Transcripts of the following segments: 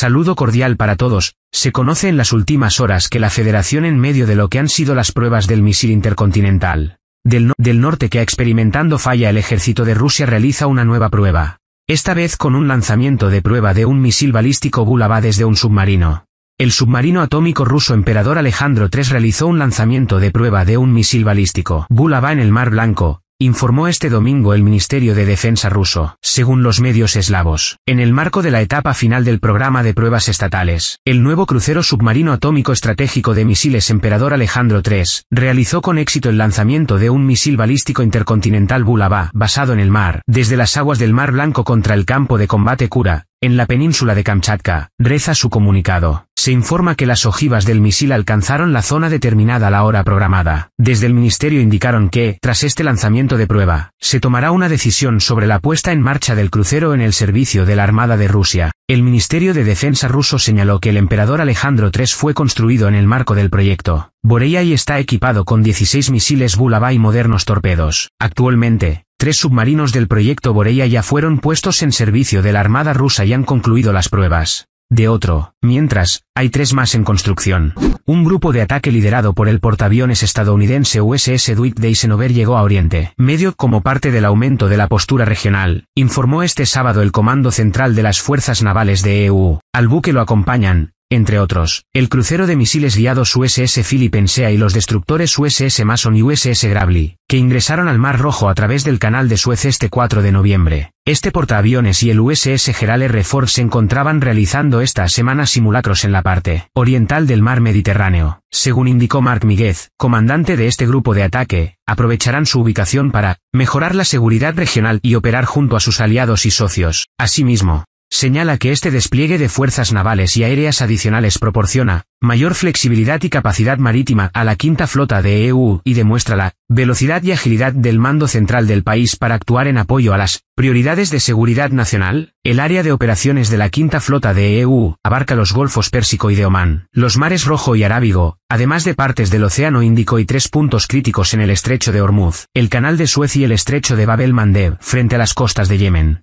Saludo cordial para todos. Se conoce en las últimas horas que la Federación en medio de lo que han sido las pruebas del misil intercontinental del, norte que ha experimentando falla el ejército de Rusia realiza una nueva prueba. Esta vez con un lanzamiento de prueba de un misil balístico Bulava desde un submarino. El submarino atómico ruso emperador Alejandro III realizó un lanzamiento de prueba de un misil balístico Bulava en el Mar Blanco, informó este domingo el Ministerio de Defensa ruso, según los medios eslavos. En el marco de la etapa final del programa de pruebas estatales, el nuevo crucero submarino atómico estratégico de misiles Emperador Alejandro III realizó con éxito el lanzamiento de un misil balístico intercontinental Bulava, basado en el mar, desde las aguas del Mar Blanco contra el campo de combate Kura, en la península de Kamchatka, reza su comunicado. Se informa que las ojivas del misil alcanzaron la zona determinada a la hora programada. Desde el ministerio indicaron que, tras este lanzamiento de prueba, se tomará una decisión sobre la puesta en marcha del crucero en el servicio de la Armada de Rusia. El Ministerio de Defensa ruso señaló que el emperador Alejandro III fue construido en el marco del proyecto. y está equipado con 16 misiles Bulava y modernos torpedos. Actualmente, Tres submarinos del proyecto Boreya ya fueron puestos en servicio de la Armada rusa y han concluido las pruebas. De otro, mientras, hay tres más en construcción. Un grupo de ataque liderado por el portaaviones estadounidense USS Dwight de Eisenhower llegó a Oriente Medio como parte del aumento de la postura regional, informó este sábado el Comando Central de las Fuerzas Navales de EU. Al buque lo acompañan, entre otros, el crucero de misiles guiados USS Philip Ensea y los destructores USS Mason y USS Gravely, que ingresaron al Mar Rojo a través del Canal de Suez este 4 de noviembre. Este portaaviones y el USS Gerald R. Ford se encontraban realizando esta semana simulacros en la parte oriental del mar Mediterráneo. Según indicó Mark Miguez, comandante de este grupo de ataque, aprovecharán su ubicación para mejorar la seguridad regional y operar junto a sus aliados y socios. Asimismo, señala que este despliegue de fuerzas navales y aéreas adicionales proporciona mayor flexibilidad y capacidad marítima a la quinta flota de EU y demuestra la velocidad y agilidad del mando central del país para actuar en apoyo a las prioridades de seguridad nacional. El área de operaciones de la quinta flota de EU abarca los golfos Pérsico y de Omán, los mares Rojo y Arábigo, además de partes del Océano Índico y tres puntos críticos en el estrecho de Hormuz, el canal de Suez y el estrecho de Babel Mandeb, frente a las costas de Yemen.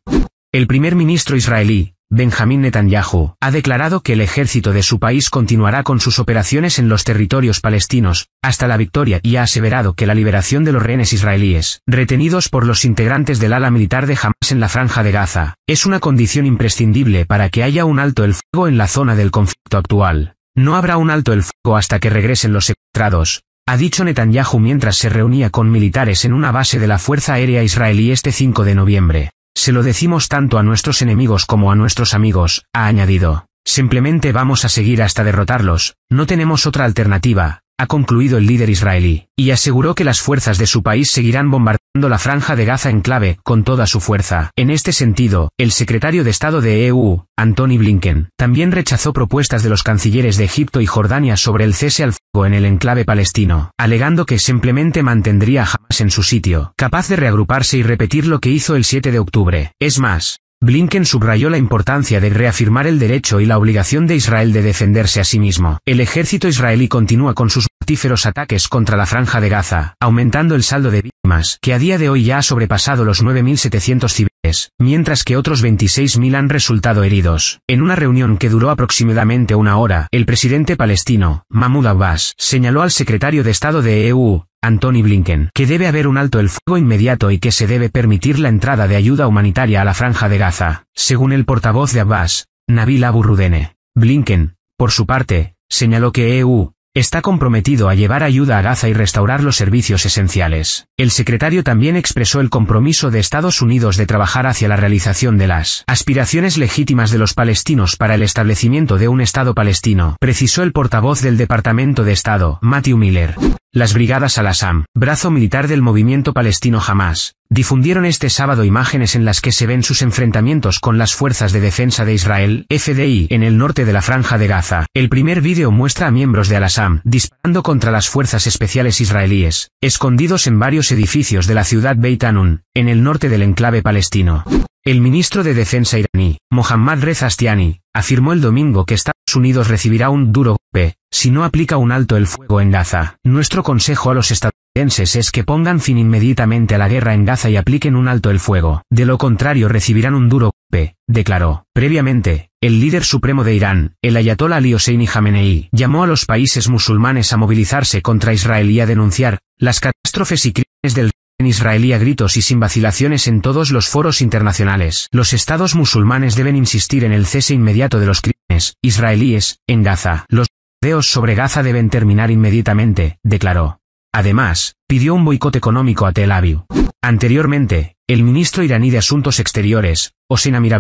El primer ministro israelí, Benjamín Netanyahu, ha declarado que el ejército de su país continuará con sus operaciones en los territorios palestinos, hasta la victoria y ha aseverado que la liberación de los rehenes israelíes, retenidos por los integrantes del ala militar de Hamas en la franja de Gaza, es una condición imprescindible para que haya un alto el fuego en la zona del conflicto actual. No habrá un alto el fuego hasta que regresen los secuestrados, ha dicho Netanyahu mientras se reunía con militares en una base de la Fuerza Aérea Israelí este 5 de noviembre. Se lo decimos tanto a nuestros enemigos como a nuestros amigos, ha añadido. Simplemente vamos a seguir hasta derrotarlos, no tenemos otra alternativa, ha concluido el líder israelí, y aseguró que las fuerzas de su país seguirán bombardeando la franja de Gaza en clave con toda su fuerza. En este sentido, el secretario de Estado de EU, Antony Blinken, también rechazó propuestas de los cancilleres de Egipto y Jordania sobre el cese al en el enclave palestino, alegando que simplemente mantendría a Hamas en su sitio, capaz de reagruparse y repetir lo que hizo el 7 de octubre. Es más, Blinken subrayó la importancia de reafirmar el derecho y la obligación de Israel de defenderse a sí mismo. El ejército israelí continúa con sus mortíferos ataques contra la franja de Gaza, aumentando el saldo de víctimas, que a día de hoy ya ha sobrepasado los 9.700 civiles, mientras que otros 26.000 han resultado heridos. En una reunión que duró aproximadamente una hora, el presidente palestino, Mahmoud Abbas, señaló al secretario de Estado de EU, Antony Blinken, que debe haber un alto el fuego inmediato y que se debe permitir la entrada de ayuda humanitaria a la franja de Gaza, según el portavoz de Abbas, Nabil Abu Rudene. Blinken, por su parte, señaló que EU, está comprometido a llevar ayuda a Gaza y restaurar los servicios esenciales. El secretario también expresó el compromiso de Estados Unidos de trabajar hacia la realización de las aspiraciones legítimas de los palestinos para el establecimiento de un Estado palestino, precisó el portavoz del Departamento de Estado, Matthew Miller. Las brigadas Al-Assam, brazo militar del movimiento palestino Hamas, difundieron este sábado imágenes en las que se ven sus enfrentamientos con las fuerzas de defensa de Israel, FDI, en el norte de la franja de Gaza. El primer vídeo muestra a miembros de Al-Assam disparando contra las fuerzas especiales israelíes, escondidos en varios edificios de la ciudad Beit en el norte del enclave palestino. El ministro de Defensa iraní, Mohammad Reza Astiani, afirmó el domingo que Estados Unidos recibirá un duro golpe, si no aplica un alto el fuego en Gaza. Nuestro consejo a los estadounidenses es que pongan fin inmediatamente a la guerra en Gaza y apliquen un alto el fuego. De lo contrario recibirán un duro golpe, declaró. Previamente, el líder supremo de Irán, el ayatollah Ali Hosseini Khamenei, llamó a los países musulmanes a movilizarse contra Israel y a denunciar las catástrofes y crímenes del israelí a gritos y sin vacilaciones en todos los foros internacionales. Los estados musulmanes deben insistir en el cese inmediato de los crímenes israelíes en Gaza. Los deos sobre Gaza deben terminar inmediatamente, declaró. Además, pidió un boicot económico a Tel Aviv. Anteriormente, el ministro iraní de Asuntos Exteriores, Hossein Amir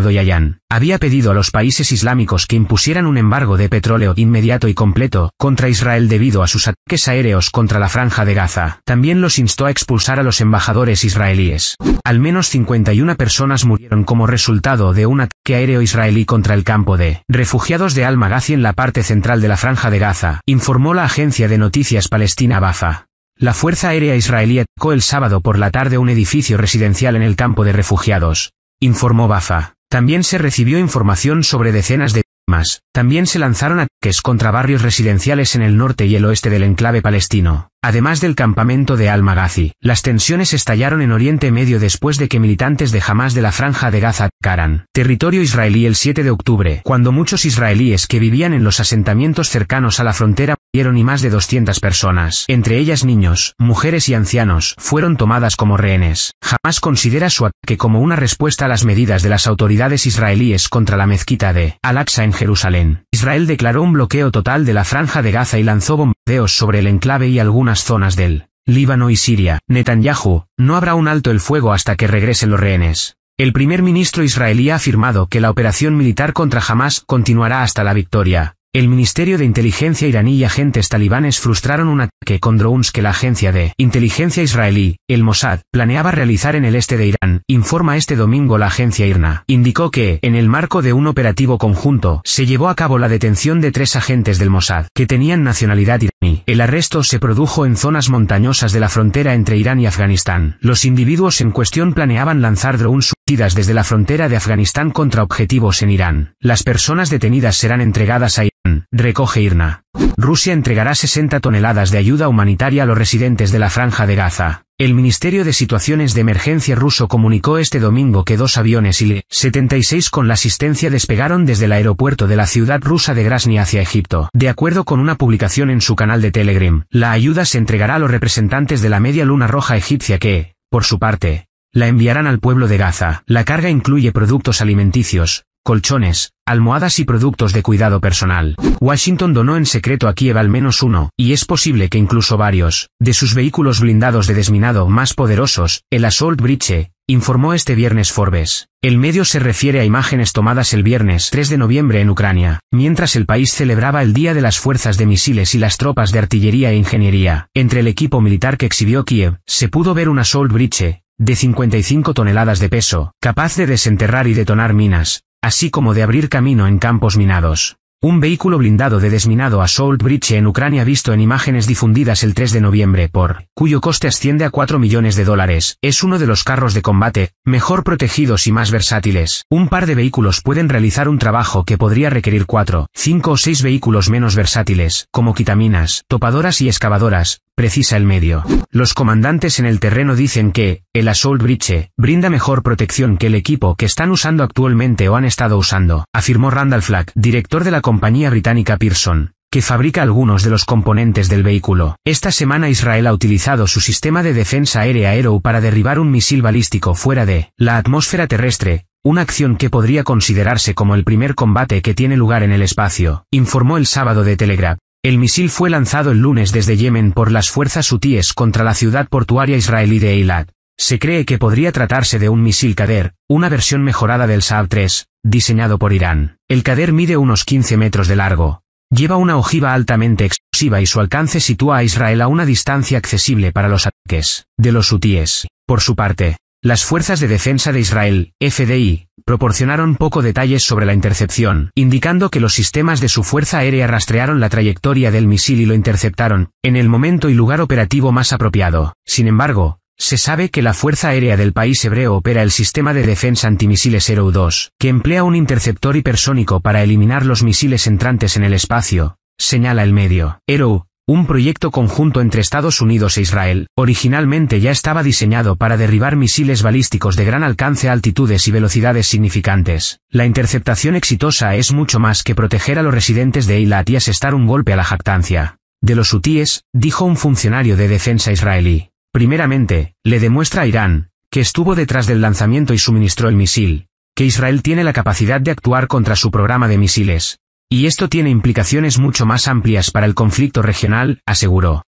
había pedido a los países islámicos que impusieran un embargo de petróleo inmediato y completo contra Israel debido a sus ataques aéreos contra la franja de Gaza. También los instó a expulsar a los embajadores israelíes. Al menos 51 personas murieron como resultado de un ataque aéreo israelí contra el campo de refugiados de Al-Maghazi en la parte central de la franja de Gaza, informó la agencia de noticias palestina BAFA. La Fuerza Aérea Israelí atacó el sábado por la tarde un edificio residencial en el campo de refugiados, informó Bafa. También se recibió información sobre decenas de víctimas. También se lanzaron ataques contra barrios residenciales en el norte y el oeste del enclave palestino. Además del campamento de Al-Maghazi, las tensiones estallaron en Oriente Medio después de que militantes de Hamas de la Franja de Gaza atacaran territorio israelí el 7 de octubre, cuando muchos israelíes que vivían en los asentamientos cercanos a la frontera murieron y más de 200 personas, entre ellas niños, mujeres y ancianos, fueron tomadas como rehenes. Hamas considera su ataque como una respuesta a las medidas de las autoridades israelíes contra la mezquita de Al-Aqsa en Jerusalén. Israel declaró un bloqueo total de la Franja de Gaza y lanzó bombas sobre el enclave y algunas zonas del Líbano y Siria. Netanyahu, no habrá un alto el fuego hasta que regresen los rehenes. El primer ministro israelí ha afirmado que la operación militar contra Hamas continuará hasta la victoria. El Ministerio de Inteligencia iraní y agentes talibanes frustraron un ataque con drones que la agencia de inteligencia israelí, el Mossad, planeaba realizar en el este de Irán, informa este domingo la agencia IRNA. Indicó que, en el marco de un operativo conjunto, se llevó a cabo la detención de tres agentes del Mossad, que tenían nacionalidad iraní. El arresto se produjo en zonas montañosas de la frontera entre Irán y Afganistán. Los individuos en cuestión planeaban lanzar drones desde la frontera de Afganistán contra objetivos en Irán. Las personas detenidas serán entregadas a Irán Mm. recoge Irna. Rusia entregará 60 toneladas de ayuda humanitaria a los residentes de la Franja de Gaza. El Ministerio de Situaciones de Emergencia ruso comunicó este domingo que dos aviones IL-76 con la asistencia despegaron desde el aeropuerto de la ciudad rusa de Grasny hacia Egipto. De acuerdo con una publicación en su canal de Telegram, la ayuda se entregará a los representantes de la Media Luna Roja egipcia que, por su parte, la enviarán al pueblo de Gaza. La carga incluye productos alimenticios, colchones, almohadas y productos de cuidado personal. Washington donó en secreto a Kiev al menos uno, y es posible que incluso varios, de sus vehículos blindados de desminado más poderosos, el Assault Bridge, informó este viernes Forbes. El medio se refiere a imágenes tomadas el viernes 3 de noviembre en Ucrania, mientras el país celebraba el Día de las Fuerzas de Misiles y las tropas de artillería e ingeniería. Entre el equipo militar que exhibió Kiev, se pudo ver un Assault Bridge, de 55 toneladas de peso, capaz de desenterrar y detonar minas, así como de abrir camino en campos minados. Un vehículo blindado de desminado a Salt Bridge en Ucrania visto en imágenes difundidas el 3 de noviembre por, cuyo coste asciende a 4 millones de dólares, es uno de los carros de combate, mejor protegidos y más versátiles. Un par de vehículos pueden realizar un trabajo que podría requerir 4, 5 o 6 vehículos menos versátiles, como quitaminas, topadoras y excavadoras, precisa el medio. Los comandantes en el terreno dicen que, el Assault Bridge, brinda mejor protección que el equipo que están usando actualmente o han estado usando, afirmó Randall Flack, director de la compañía británica Pearson que fabrica algunos de los componentes del vehículo. Esta semana Israel ha utilizado su sistema de defensa aérea Arrow para derribar un misil balístico fuera de la atmósfera terrestre, una acción que podría considerarse como el primer combate que tiene lugar en el espacio, informó el sábado de Telegraph. El misil fue lanzado el lunes desde Yemen por las fuerzas hutíes contra la ciudad portuaria israelí de Eilat. Se cree que podría tratarse de un misil Kader, una versión mejorada del Saab 3, diseñado por Irán. El Kader mide unos 15 metros de largo. Lleva una ojiva altamente explosiva y su alcance sitúa a Israel a una distancia accesible para los ataques de los hutíes. Por su parte, las Fuerzas de Defensa de Israel, FDI, proporcionaron poco detalles sobre la intercepción, indicando que los sistemas de su Fuerza Aérea rastrearon la trayectoria del misil y lo interceptaron, en el momento y lugar operativo más apropiado. Sin embargo, se sabe que la Fuerza Aérea del país hebreo opera el sistema de defensa antimisiles Hero 2, que emplea un interceptor hipersónico para eliminar los misiles entrantes en el espacio, señala el medio. Hero un proyecto conjunto entre Estados Unidos e Israel, originalmente ya estaba diseñado para derribar misiles balísticos de gran alcance a altitudes y velocidades significantes. La interceptación exitosa es mucho más que proteger a los residentes de Eilat y asestar un golpe a la jactancia. De los hutíes, dijo un funcionario de defensa israelí. Primeramente, le demuestra a Irán, que estuvo detrás del lanzamiento y suministró el misil, que Israel tiene la capacidad de actuar contra su programa de misiles, y esto tiene implicaciones mucho más amplias para el conflicto regional, aseguró.